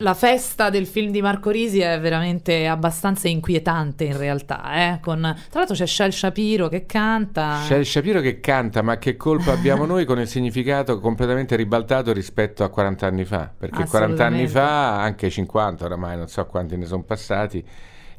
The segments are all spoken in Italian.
La festa del film di Marco Risi è veramente abbastanza inquietante in realtà, eh? Con... tra l'altro c'è Shel Shapiro che canta. Shel Shapiro che canta, ma che colpa abbiamo noi con il significato completamente ribaltato rispetto a 40 anni fa? Perché 40 anni fa, anche 50 oramai, non so quanti ne sono passati,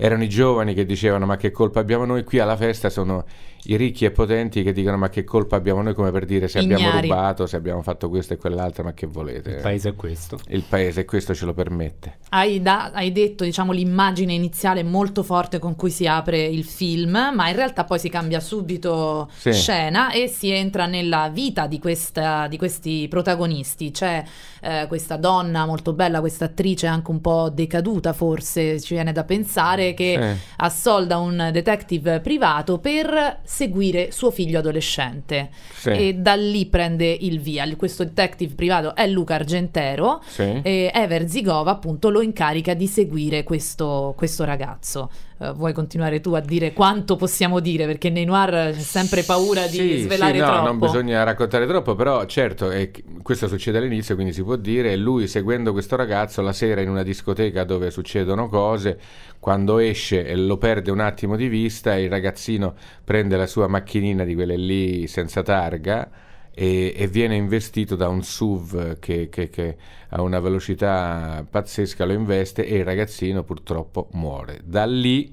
erano i giovani che dicevano ma che colpa abbiamo noi, qui alla festa sono i ricchi e potenti che dicono ma che colpa abbiamo noi come per dire se Ignari. abbiamo rubato, se abbiamo fatto questo e quell'altro, ma che volete. Il paese è questo. Il paese è questo ce lo permette. Hai, da, hai detto diciamo l'immagine iniziale molto forte con cui si apre il film, ma in realtà poi si cambia subito sì. scena e si entra nella vita di, questa, di questi protagonisti. C'è eh, questa donna molto bella, questa attrice anche un po' decaduta forse, ci viene da pensare che eh. assolda un detective privato per seguire suo figlio adolescente sì. e da lì prende il via. Questo detective privato è Luca Argentero sì. e Ever Zigova appunto lo incarica di seguire questo, questo ragazzo. Uh, vuoi continuare tu a dire quanto possiamo dire? Perché nei noir c'è sempre paura sì, di svelare sì, no, troppo. No, non bisogna raccontare troppo, però certo, è, questo succede all'inizio, quindi si può dire, lui seguendo questo ragazzo la sera in una discoteca dove succedono cose, quando esce lo perde un attimo di vista il ragazzino prende la sua macchinina di quelle lì senza targa e, e viene investito da un SUV che, che, che a una velocità pazzesca lo investe e il ragazzino purtroppo muore. Da lì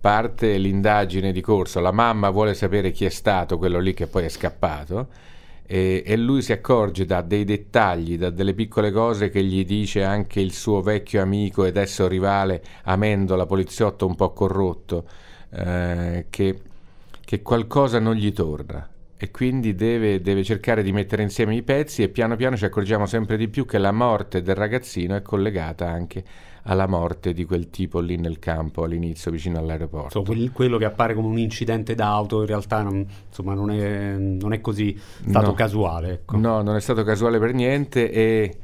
parte l'indagine di corso, la mamma vuole sapere chi è stato quello lì che poi è scappato e, e, lui si accorge da dei dettagli, da delle piccole cose che gli dice anche il suo vecchio amico ed adesso rivale Amendola, poliziotto un po' corrotto, eh, che, che qualcosa non gli torna e quindi deve, deve, cercare di mettere insieme i pezzi e piano piano ci accorgiamo sempre di più che la morte del ragazzino è collegata anche alla morte di quel tipo lì nel campo all'inizio vicino all'aeroporto. So, quel, quello che appare come un incidente d'auto in realtà non, insomma, non, è, non è, così stato no, casuale. Ecco. No, non è stato casuale per niente e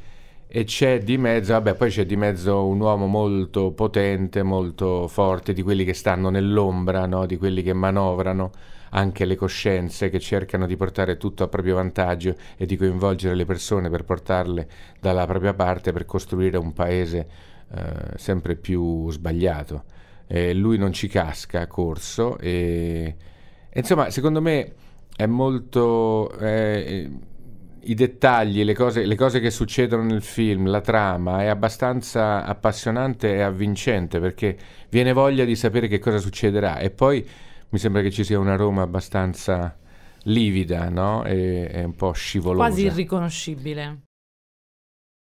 e c'è di mezzo, vabbè, poi c'è di mezzo un uomo molto potente, molto forte, di quelli che stanno nell'ombra, no? di quelli che manovrano anche le coscienze, che cercano di portare tutto a proprio vantaggio e di coinvolgere le persone per portarle dalla propria parte per costruire un paese eh, sempre più sbagliato. E lui non ci casca a corso e, e insomma, secondo me è molto... Eh, i dettagli, le cose, le cose, che succedono nel film, la trama è abbastanza appassionante e avvincente perché viene voglia di sapere che cosa succederà e poi mi sembra che ci sia una Roma abbastanza livida no? e, e un po' scivolosa. Quasi irriconoscibile.